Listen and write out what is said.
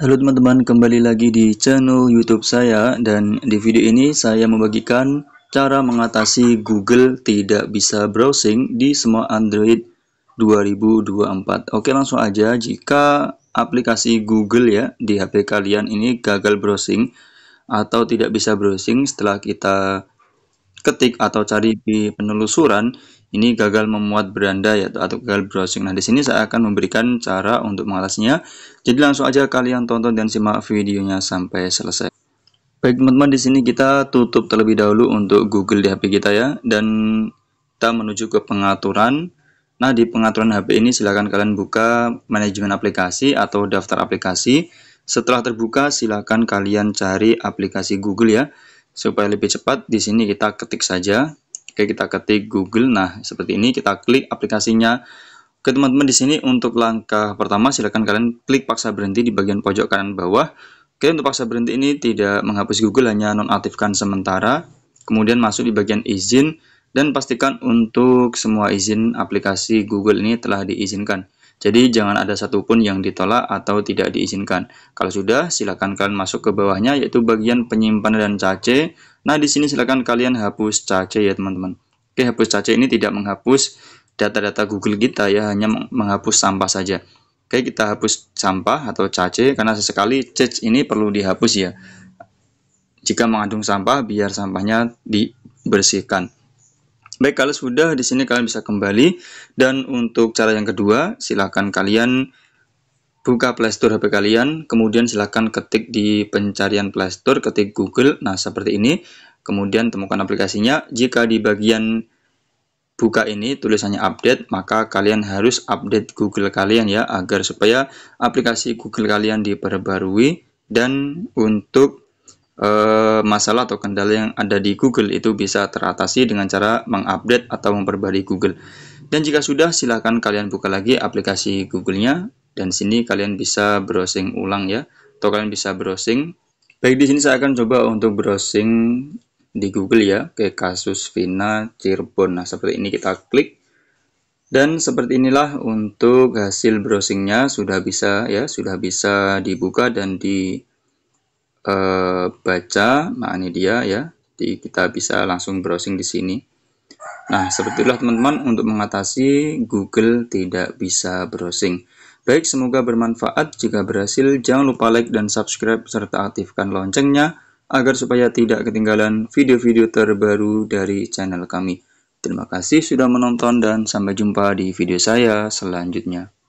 Halo teman-teman, kembali lagi di channel YouTube saya dan di video ini saya membagikan cara mengatasi Google tidak bisa browsing di semua Android 2024. Oke, langsung aja jika aplikasi Google ya di HP kalian ini gagal browsing atau tidak bisa browsing setelah kita ketik atau cari di penelusuran ini gagal memuat beranda ya atau gagal browsing. Nah, di sini saya akan memberikan cara untuk mengatasinya. Jadi langsung aja kalian tonton dan simak videonya sampai selesai. Baik teman-teman, di sini kita tutup terlebih dahulu untuk Google di HP kita ya dan kita menuju ke pengaturan. Nah, di pengaturan HP ini silahkan kalian buka manajemen aplikasi atau daftar aplikasi. Setelah terbuka, silahkan kalian cari aplikasi Google ya supaya lebih cepat di sini kita ketik saja oke kita ketik Google nah seperti ini kita klik aplikasinya Oke teman-teman di sini untuk langkah pertama silahkan kalian klik paksa berhenti di bagian pojok kanan bawah. Oke untuk paksa berhenti ini tidak menghapus Google hanya nonaktifkan sementara. Kemudian masuk di bagian izin dan pastikan untuk semua izin aplikasi Google ini telah diizinkan. Jadi jangan ada satupun yang ditolak atau tidak diizinkan. Kalau sudah, silakan kalian masuk ke bawahnya yaitu bagian penyimpanan dan cache. Nah, di sini silakan kalian hapus cache ya teman-teman. Oke, hapus cache ini tidak menghapus data-data Google kita ya, hanya menghapus sampah saja. Oke, kita hapus sampah atau cache karena sesekali cache ini perlu dihapus ya. Jika mengandung sampah, biar sampahnya dibersihkan. Baik, kalau sudah di sini kalian bisa kembali dan untuk cara yang kedua silakan kalian buka Playstore HP kalian, kemudian silakan ketik di pencarian Playstore, ketik Google, nah seperti ini, kemudian temukan aplikasinya. Jika di bagian buka ini tulisannya update, maka kalian harus update Google kalian ya, agar supaya aplikasi Google kalian diperbarui dan untuk masalah atau kendala yang ada di Google itu bisa teratasi dengan cara mengupdate atau memperbarui Google. Dan jika sudah, silahkan kalian buka lagi aplikasi Google-nya, dan sini kalian bisa browsing ulang ya, atau kalian bisa browsing. Baik, di sini saya akan coba untuk browsing di Google ya, ke kasus Vina Cirebon. Nah, seperti ini kita klik. Dan seperti inilah untuk hasil browsingnya sudah bisa ya, sudah bisa dibuka dan di e, baca, nah ini dia ya. Jadi kita bisa langsung browsing di sini. Nah, seperti itulah teman-teman untuk mengatasi Google tidak bisa browsing. Baik, semoga bermanfaat. Jika berhasil, jangan lupa like dan subscribe serta aktifkan loncengnya agar supaya tidak ketinggalan video-video terbaru dari channel kami. Terima kasih sudah menonton dan sampai jumpa di video saya selanjutnya.